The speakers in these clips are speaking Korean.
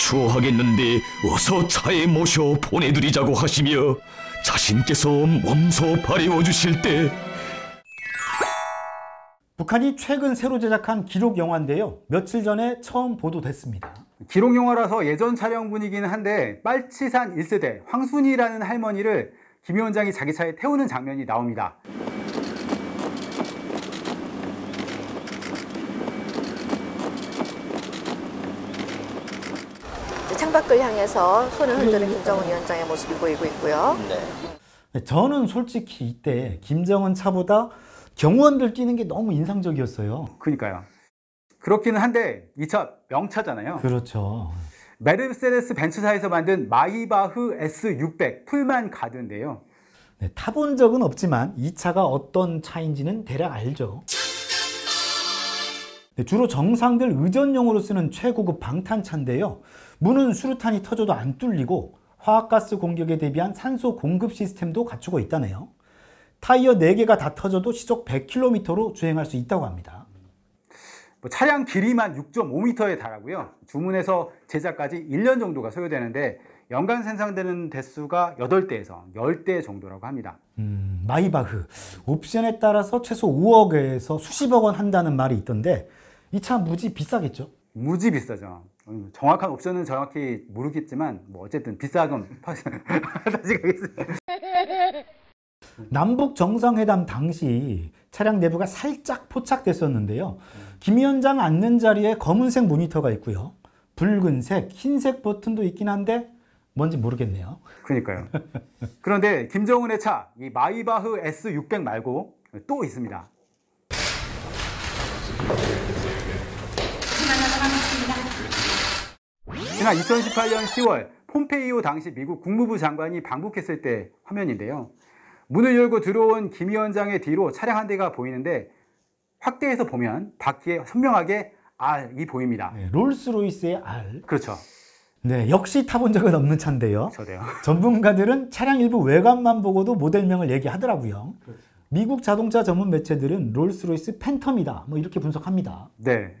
추하겠는데 어서 차에 모셔 보내드리자고 하시며 자신께서 몸소 바래워 주실 때 북한이 최근 새로 제작한 기록 영화인데요. 며칠 전에 처음 보도됐습니다. 기록 영화라서 예전 촬영분이긴 한데 빨치산 1세대 황순이라는 할머니를 김 위원장이 자기 차에 태우는 장면이 나옵니다. 창밖을 향해서 손을 흔드는 네. 김정은 위원장의 모습이 보이고 있고요. 네. 네. 저는 솔직히 이때 김정은 차보다 경호원들 뛰는 게 너무 인상적이었어요. 그러니까요. 그렇기는 한데 이 차 명차잖아요. 그렇죠. 메르세데스 벤츠사에서 만든 마이바흐 S600 풀만 가드인데요. 네, 타본 적은 없지만 이 차가 어떤 차인지는 대략 알죠. 네, 주로 정상들 의전용으로 쓰는 최고급 방탄차인데요. 문은 수류탄이 터져도 안 뚫리고 화학가스 공격에 대비한 산소 공급 시스템도 갖추고 있다네요. 타이어 4개가 다 터져도 시속 100km로 주행할 수 있다고 합니다. 뭐 차량 길이만 6.5m에 달하고요. 주문에서 제작까지 1년 정도가 소요되는데 연간 생산되는 대수가 8대에서 10대 정도라고 합니다. 음, 마이바흐. 옵션에 따라서 최소 5억에서 수십억 원 한다는 말이 있던데 이차 무지 비싸겠죠? 무지 비싸죠. 음, 정확한 옵션은 정확히 모르겠지만 뭐 어쨌든 비싸금 다시 가겠습니다. 남북 정상회담 당시 차량 내부가 살짝 포착됐었는데요. 김 위원장 앉는 자리에 검은색 모니터가 있고요. 붉은색, 흰색 버튼도 있긴 한데 뭔지 모르겠네요. 그러니까요. 그런데 김정은의 차, 이 마이바흐 S600 말고 또 있습니다. 특히 2018년 10월 폼페이오 당시 미국 국무부 장관이 방북했을 때 화면인데요. 문을 열고 들어온 김 위원장의 뒤로 차량 한 대가 보이는데 확대해서 보면 바퀴에 선명하게 R이 보입니다. 네, 롤스로이스의 R. 그렇죠. 네, 역시 타본 적은 없는 차인데요. 저도요. 전문가들은 차량 일부 외관만 보고도 모델명을 얘기하더라고요. 그렇죠. 미국 자동차 전문 매체들은 롤스로이스 팬텀이다. 뭐 이렇게 분석합니다. 네.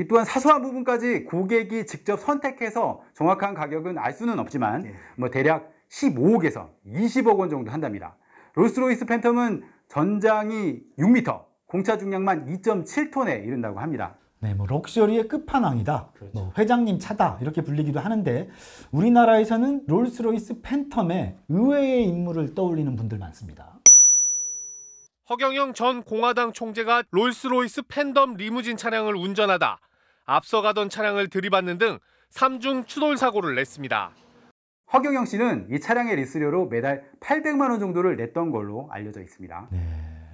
이 또한 사소한 부분까지 고객이 직접 선택해서 정확한 가격은 알 수는 없지만 네. 뭐 대략 15억에서 20억 원 정도 한답니다. 롤스로이스 팬텀은 전장이 6m, 공차 중량만 2.7톤에 이른다고 합니다. 네, 뭐 럭셔리의 끝판왕이다. 그렇죠. 뭐 회장님 차다 이렇게 불리기도 하는데 우리나라에서는 롤스로이스 팬텀의 의외의 인물을 떠올리는 분들 많습니다. 허경영 전 공화당 총재가 롤스로이스 팬덤 리무진 차량을 운전하다 앞서가던 차량을 들이받는 등 3중 추돌 사고를 냈습니다. 허경영 씨는 이 차량의 리스료로 매달 800만 원 정도를 냈던 걸로 알려져 있습니다. 네,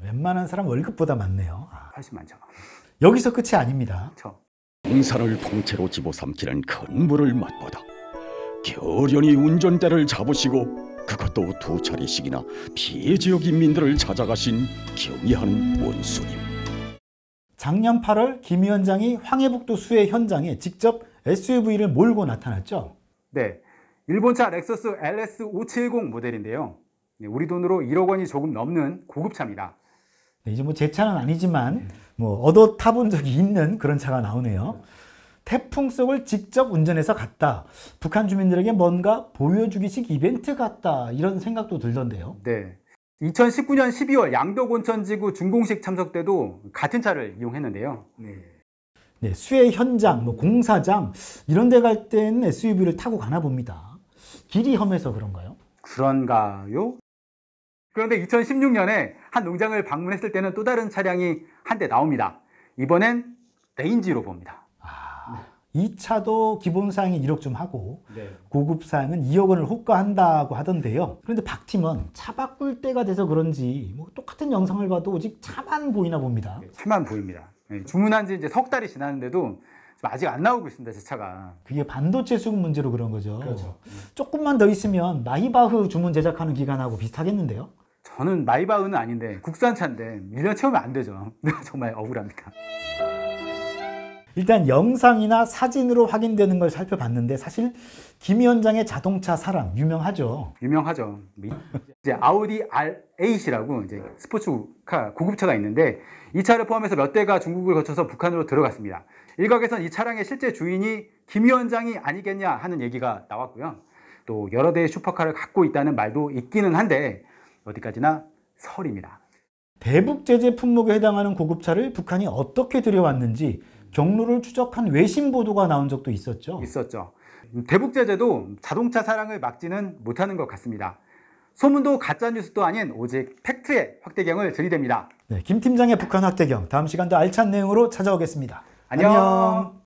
웬만한 사람 월급보다 많네요. 8 아. 0만죠 여기서 끝이 아닙니다. 그렇죠. 공산을 통째로 집어삼키는 근물를 맛보다 겨련히 운전대를 잡으시고 그것도 두 차례씩이나 피해 지역 인민들을 찾아가신 경이하는 원수님. 작년 8월 김 위원장이 황해북도 수해 현장에 직접 SUV를 몰고 나타났죠. 네. 일본차 렉서스 LS570 모델인데요. 네, 우리 돈으로 1억 원이 조금 넘는 고급차입니다. 네, 이제 뭐 제 차는 아니지만 뭐 얻어 타본 적이 있는 그런 차가 나오네요. 태풍 속을 직접 운전해서 갔다. 북한 주민들에게 뭔가 보여주기식 이벤트 같다. 이런 생각도 들던데요. 네. 2019년 12월 양덕온천지구 준공식 참석 때도 같은 차를 이용했는데요. 네. 네, 수해 현장, 뭐 공사장 이런 데 갈 때는 SUV를 타고 가나 봅니다. 길이 험해서 그런가요? 그런가요? 그런데 2016년에 한 농장을 방문했을 때는 또 다른 차량이 한 대 나옵니다. 이번엔 레인지로 봅니다. 2차도 기본상이 1억 좀 하고 네. 고급상은 2억 원을 호가한다고 하던데요. 그런데 박팀은 차 바꿀 때가 돼서 그런지 뭐 똑같은 영상을 봐도 오직 차만 보이나 봅니다. 네, 차만 보입니다. 네, 주문한 지 이제 석 달이 지났는데도 아직 안 나오고 있습니다, 제 차가. 그게 반도체 수급 문제로 그런 거죠. 그렇죠. 조금만 더 있으면 마이바흐 주문 제작하는 기간하고 비슷하겠는데요? 저는 마이바흐는 아닌데 국산차인데 1년 채우면 안 되죠. 정말 억울합니다. 일단 영상이나 사진으로 확인되는 걸 살펴봤는데 사실 김 위원장의 자동차 사랑 유명하죠. 유명하죠. 이제 아우디 R8이라고 이제 스포츠카 고급차가 있는데 이 차를 포함해서 몇 대가 중국을 거쳐서 북한으로 들어갔습니다. 일각에선 이 차량의 실제 주인이 김 위원장이 아니겠냐 하는 얘기가 나왔고요. 또 여러 대의 슈퍼카를 갖고 있다는 말도 있기는 한데 어디까지나 설입니다. 대북 제재 품목에 해당하는 고급차를 북한이 어떻게 들여왔는지 경로를 추적한 외신 보도가 나온 적도 있었죠. 있었죠. 대북 제재도 자동차 사랑을 막지는 못하는 것 같습니다. 소문도 가짜 뉴스도 아닌 오직 팩트의 확대경을 들이댑니다. 네, 김 팀장의 북한 확대경 다음 시간도 알찬 내용으로 찾아오겠습니다. 안녕. 안녕.